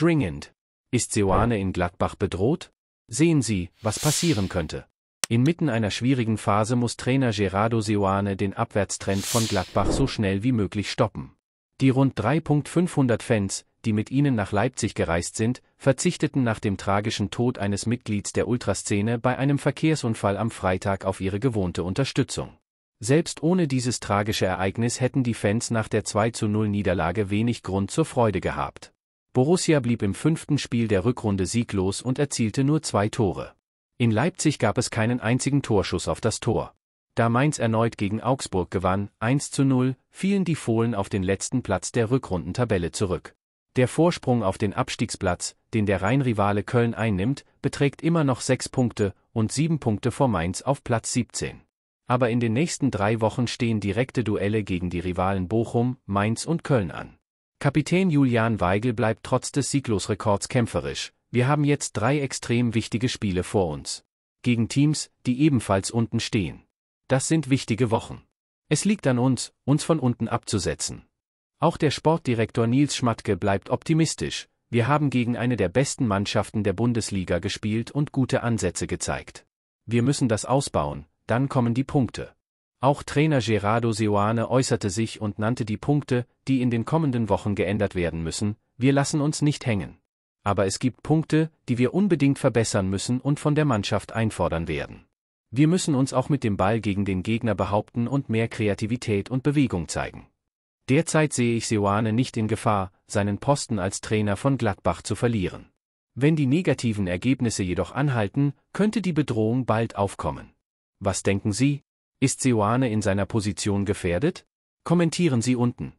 Dringend. Ist Seoane in Gladbach bedroht? Sehen Sie, was passieren könnte. Inmitten einer schwierigen Phase muss Trainer Gerardo Seoane den Abwärtstrend von Gladbach so schnell wie möglich stoppen. Die rund 3.500 Fans, die mit ihnen nach Leipzig gereist sind, verzichteten nach dem tragischen Tod eines Mitglieds der Ultraszene bei einem Verkehrsunfall am Freitag auf ihre gewohnte Unterstützung. Selbst ohne dieses tragische Ereignis hätten die Fans nach der 2 0 Niederlage wenig Grund zur Freude gehabt. Borussia blieb im fünften Spiel der Rückrunde sieglos und erzielte nur zwei Tore. In Leipzig gab es keinen einzigen Torschuss auf das Tor. Da Mainz erneut gegen Augsburg gewann, 1 zu 0, fielen die Fohlen auf den letzten Platz der Rückrundentabelle zurück. Der Vorsprung auf den Abstiegsplatz, den der Rheinrivale Köln einnimmt, beträgt immer noch sechs Punkte und sieben Punkte vor Mainz auf Platz 17. Aber in den nächsten drei Wochen stehen direkte Duelle gegen die Rivalen Bochum, Mainz und Köln an. Kapitän Julian Weigel bleibt trotz des Sieglosrekords kämpferisch. Wir haben jetzt drei extrem wichtige Spiele vor uns. Gegen Teams, die ebenfalls unten stehen. Das sind wichtige Wochen. Es liegt an uns, uns von unten abzusetzen. Auch der Sportdirektor Nils Schmatke bleibt optimistisch. Wir haben gegen eine der besten Mannschaften der Bundesliga gespielt und gute Ansätze gezeigt. Wir müssen das ausbauen, dann kommen die Punkte. Auch Trainer Gerardo Seoane äußerte sich und nannte die Punkte, die in den kommenden Wochen geändert werden müssen, wir lassen uns nicht hängen. Aber es gibt Punkte, die wir unbedingt verbessern müssen und von der Mannschaft einfordern werden. Wir müssen uns auch mit dem Ball gegen den Gegner behaupten und mehr Kreativität und Bewegung zeigen. Derzeit sehe ich Seoane nicht in Gefahr, seinen Posten als Trainer von Gladbach zu verlieren. Wenn die negativen Ergebnisse jedoch anhalten, könnte die Bedrohung bald aufkommen. Was denken Sie? Ist Seoane in seiner Position gefährdet? Kommentieren Sie unten.